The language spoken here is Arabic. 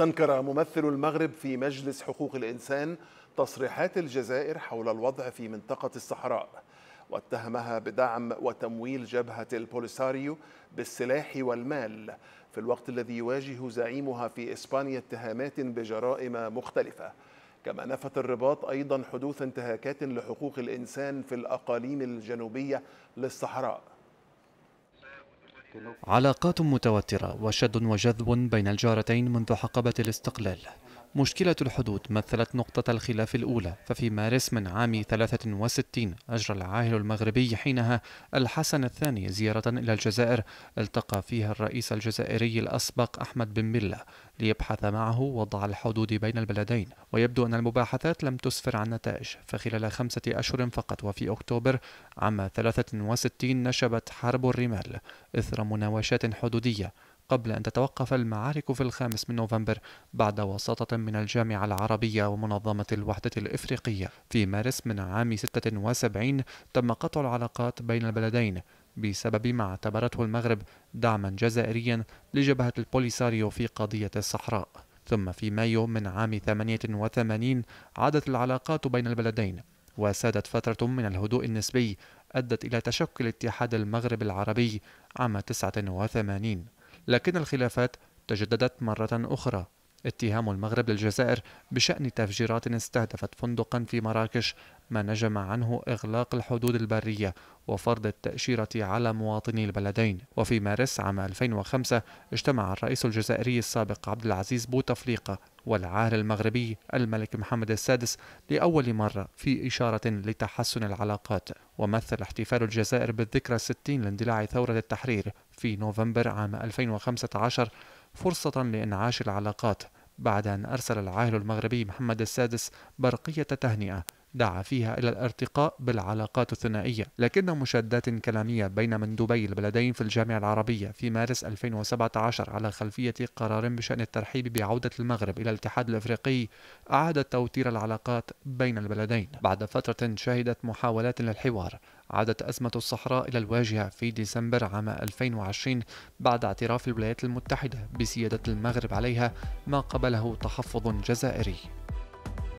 استنكر ممثل المغرب في مجلس حقوق الإنسان تصريحات الجزائر حول الوضع في منطقة الصحراء واتهمها بدعم وتمويل جبهة البوليساريو بالسلاح والمال في الوقت الذي يواجه زعيمها في إسبانيا اتهامات بجرائم مختلفة كما نفت الرباط أيضا حدوث انتهاكات لحقوق الإنسان في الأقاليم الجنوبية للصحراء علاقات متوترة وشد وجذب بين الجارتين منذ حقبة الاستقلال مشكلة الحدود مثلت نقطة الخلاف الأولى ففي مارس من عام 63 أجرى العاهل المغربي حينها الحسن الثاني زيارة إلى الجزائر التقى فيها الرئيس الجزائري الأسبق أحمد بن ملة ليبحث معه وضع الحدود بين البلدين ويبدو أن المباحثات لم تسفر عن نتائج فخلال خمسة أشهر فقط وفي أكتوبر عام 63 نشبت حرب الرمال إثر مناوشات حدودية قبل أن تتوقف المعارك في الخامس من نوفمبر بعد وساطة من الجامعة العربية ومنظمة الوحدة الإفريقية في مارس من عام 76 تم قطع العلاقات بين البلدين بسبب ما اعتبرته المغرب دعما جزائريا لجبهة البوليساريو في قضية الصحراء ثم في مايو من عام 88 عادت العلاقات بين البلدين وسادت فترة من الهدوء النسبي أدت إلى تشكل اتحاد المغرب العربي عام 89 لكن الخلافات تجددت مرة أخرى اتهام المغرب للجزائر بشأن تفجيرات استهدفت فندقا في مراكش ما نجم عنه إغلاق الحدود البرية وفرض التأشيرة على مواطني البلدين وفي مارس عام 2005 اجتمع الرئيس الجزائري السابق عبد العزيز بوتفليقة والعاهل المغربي الملك محمد السادس لأول مرة في إشارة لتحسن العلاقات ومثل احتفال الجزائر بالذكرى الستين لاندلاع ثورة التحرير في نوفمبر عام 2015 فرصة لإنعاش العلاقات بعد أن أرسل العاهل المغربي محمد السادس برقية تهنئة دعا فيها إلى الارتقاء بالعلاقات الثنائية لكن مشادات كلامية بين مندوبي البلدين في الجامعة العربية في مارس 2017 على خلفية قرار بشأن الترحيب بعودة المغرب إلى الاتحاد الأفريقي أعاد توتير العلاقات بين البلدين بعد فترة شهدت محاولات للحوار عادت أزمة الصحراء إلى الواجهة في ديسمبر عام 2020 بعد اعتراف الولايات المتحدة بسيادة المغرب عليها ما قبله تحفظ جزائري